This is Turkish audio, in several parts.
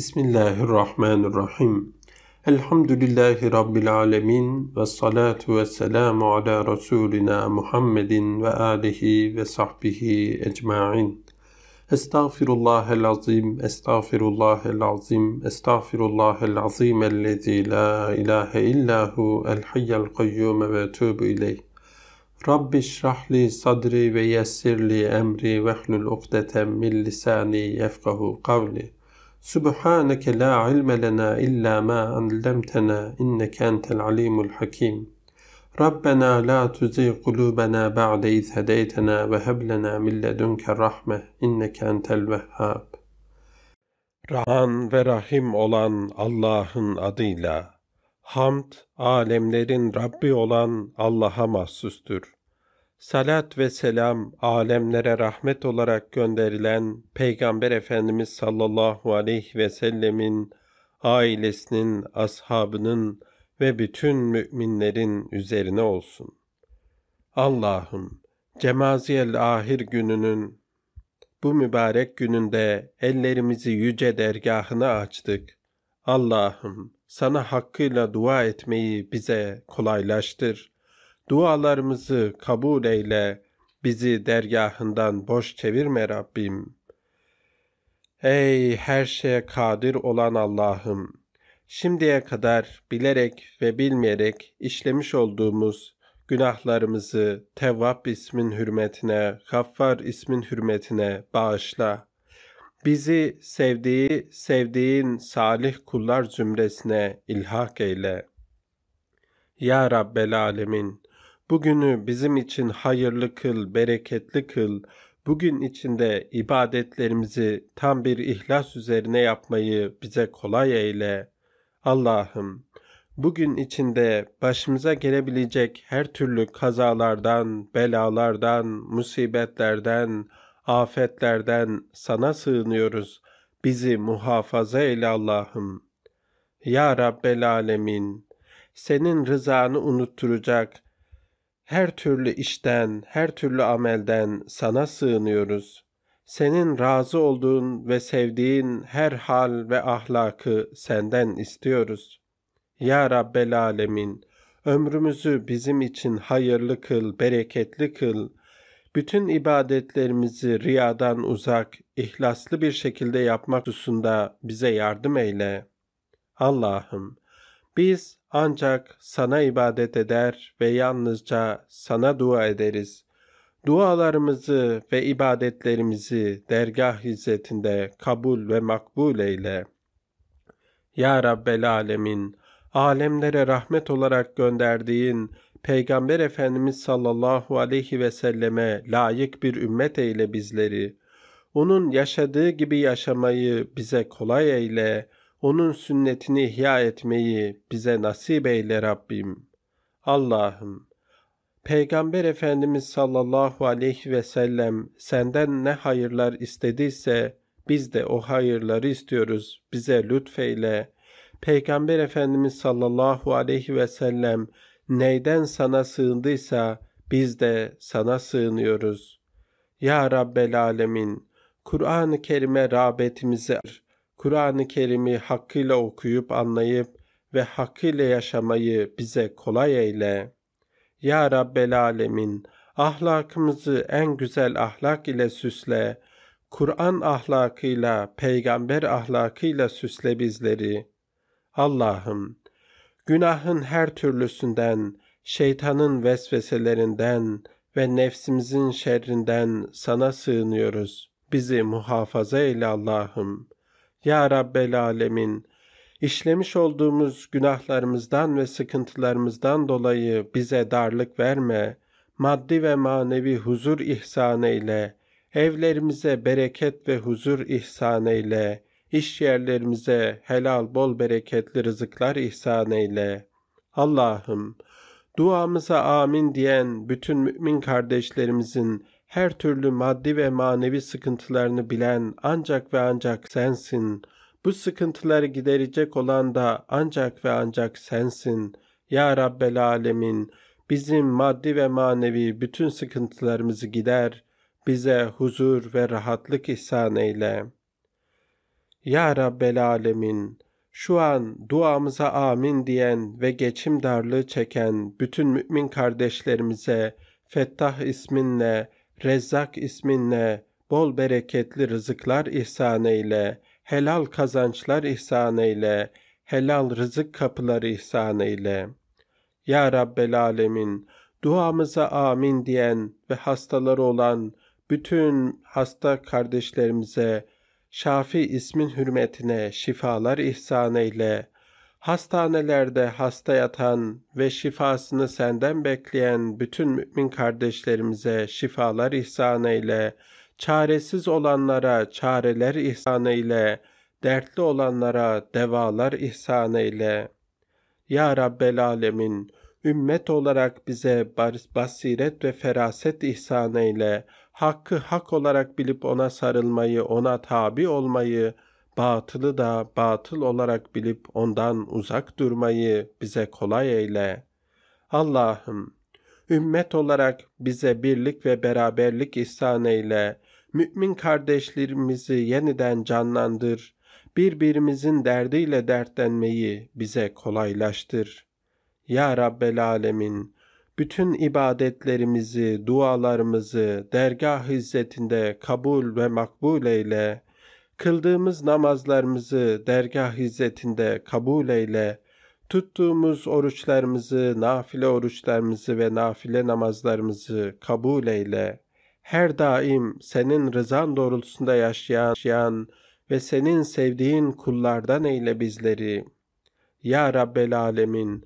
بسم الله الرحمن الرحيم الحمد لله رب العالمين والصلاة والسلام على رسولنا محمد وآله وصحبه أجمعين أستغفر الله العظيم أستغفر الله العظيم أستغفر الله العظيم الذي لا إله إلا هو الحي القيوم وأتوب إليه رب اشرح لي صدري ويسر لي أمري واحلل عقدة من لساني يفقه قولي Subhaneke la ilme lena illa ma allamtena inneke entel alimul hakim. Rabbena la tuzi kulubena ba'de iz hedeytena ve heb lena min ledunke rahme inneke entel vehhab. Rahman ve Rahim olan Allah'ın adıyla. Hamd, alemlerin Rabbi olan Allah'a mahsustur salat ve selam alemlere rahmet olarak gönderilen Peygamber Efendimiz sallallahu aleyhi ve sellemin ailesinin, ashabının ve bütün müminlerin üzerine olsun. Allah'ım Cemaziyel ahir gününün bu mübarek gününde ellerimizi yüce dergahına açtık. Allah'ım sana hakkıyla dua etmeyi bize kolaylaştır. Dualarımızı kabul eyle, bizi dergahından boş çevirme Rabbim. Ey her şeye kadir olan Allah'ım! Şimdiye kadar bilerek ve bilmeyerek işlemiş olduğumuz günahlarımızı Tevvab ismin hürmetine, Gaffar ismin hürmetine bağışla. Bizi sevdiği, sevdiğin salih kullar zümresine ilhak eyle. Ya Rabbel Alemin! Bugünü bizim için hayırlı kıl, bereketli kıl. Bugün içinde ibadetlerimizi tam bir ihlas üzerine yapmayı bize kolay eyle. Allah'ım bugün içinde başımıza gelebilecek her türlü kazalardan, belalardan, musibetlerden, afetlerden sana sığınıyoruz. Bizi muhafaza eyle Allah'ım. Ya Rabbel Alemin, senin rızanı unutturacak, her türlü işten, her türlü amelden sana sığınıyoruz. Senin razı olduğun ve sevdiğin her hal ve ahlakı senden istiyoruz. Ya Rabbel Alemin, ömrümüzü bizim için hayırlı kıl, bereketli kıl. Bütün ibadetlerimizi riyadan uzak, ihlaslı bir şekilde yapmak hususunda bize yardım eyle. Allah'ım, biz ancak sana ibadet eder ve yalnızca sana dua ederiz. Dualarımızı ve ibadetlerimizi dergah hizmetinde kabul ve makbul eyle. Ya Rabbel Alemin, alemlere rahmet olarak gönderdiğin Peygamber Efendimiz sallallahu aleyhi ve selleme layık bir ümmet eyle bizleri. Onun yaşadığı gibi yaşamayı bize kolay eyle.'' onun sünnetini ihya etmeyi bize nasip eyle Rabbim. Allah'ım, Peygamber Efendimiz sallallahu aleyhi ve sellem senden ne hayırlar istediyse biz de o hayırları istiyoruz. Bize lütfeyle. Peygamber Efendimiz sallallahu aleyhi ve sellem neyden sana sığındıysa biz de sana sığınıyoruz. Ya Rabbel Alemin, Kur'an-ı Kerim'e rağbetimizi Kur'an-ı Kerim'i hakkıyla okuyup anlayıp ve hakkıyla yaşamayı bize kolay eyle. Ya Rabbel Alemin, ahlakımızı en güzel ahlak ile süsle. Kur'an ahlakıyla, peygamber ahlakıyla süsle bizleri. Allah'ım, günahın her türlüsünden, şeytanın vesveselerinden ve nefsimizin şerrinden sana sığınıyoruz. Bizi muhafaza eyle Allah'ım. Ya Rabbel Alemin, işlemiş olduğumuz günahlarımızdan ve sıkıntılarımızdan dolayı bize darlık verme, maddi ve manevi huzur ihsan eyle, evlerimize bereket ve huzur ihsan eyle, iş yerlerimize helal bol bereketli rızıklar ihsan eyle. Allah'ım, duamıza amin diyen bütün mümin kardeşlerimizin her türlü maddi ve manevi sıkıntılarını bilen ancak ve ancak sensin. Bu sıkıntıları giderecek olan da ancak ve ancak sensin. Ya Rabbel Alemin, bizim maddi ve manevi bütün sıkıntılarımızı gider, bize huzur ve rahatlık ihsan eyle. Ya Rabbel Alemin, şu an duamıza amin diyen ve geçim darlığı çeken bütün mümin kardeşlerimize Fettah isminle Rezzak isminle, bol bereketli rızıklar ihsan eyle, helal kazançlar ihsan eyle, helal rızık kapıları ihsan eyle. Ya Rabbel Alemin, duamıza amin diyen ve hastaları olan bütün hasta kardeşlerimize, Şafi ismin hürmetine şifalar ihsan eyle.'' Hastanelerde hasta yatan ve şifasını senden bekleyen bütün mümin kardeşlerimize şifalar ihsan eyle, çaresiz olanlara çareler ihsan eyle, dertli olanlara devalar ihsan eyle. Ya Rabbel Alemin, ümmet olarak bize basiret ve feraset ihsan eyle, hakkı hak olarak bilip ona sarılmayı, ona tabi olmayı, batılı da batıl olarak bilip ondan uzak durmayı bize kolay eyle. Allah'ım, ümmet olarak bize birlik ve beraberlik ihsan eyle, mümin kardeşlerimizi yeniden canlandır, birbirimizin derdiyle dertlenmeyi bize kolaylaştır. Ya Rabbel Alemin, bütün ibadetlerimizi, dualarımızı dergah hizmetinde kabul ve makbul eyle.'' Kıldığımız namazlarımızı dergah hizmetinde kabul eyle. Tuttuğumuz oruçlarımızı, nafile oruçlarımızı ve nafile namazlarımızı kabul eyle. Her daim senin rızan doğrultusunda yaşayan, yaşayan ve senin sevdiğin kullardan eyle bizleri. Ya Rabbel Alemin,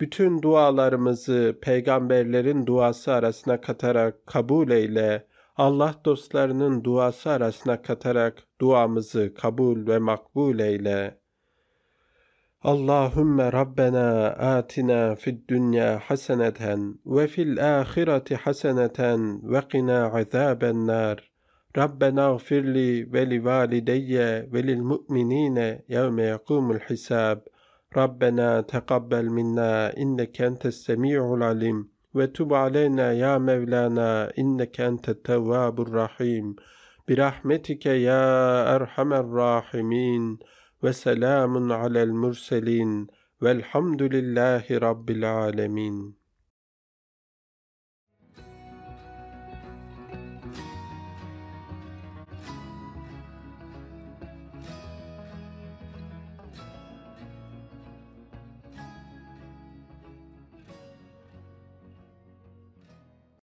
bütün dualarımızı peygamberlerin duası arasına katarak kabul eyle.'' Allah dostlarının duası arasına katarak duamızı kabul ve makbul eyle. Allahümme Rabbena atina fid dünya haseneten ve fil ahireti haseneten ve qina azaben nar. Rabbena gfirli ve li valideyye ve lil mu'minine yevme yakumul hisab. Rabbena tekabbel minna inneke entes semi'ul alim. وتب علينا يا مولانا إنك أنت التواب الرحيم برحمتك يا أرحم الراحمين وسلام على المرسلين والحمد لله رب العالمين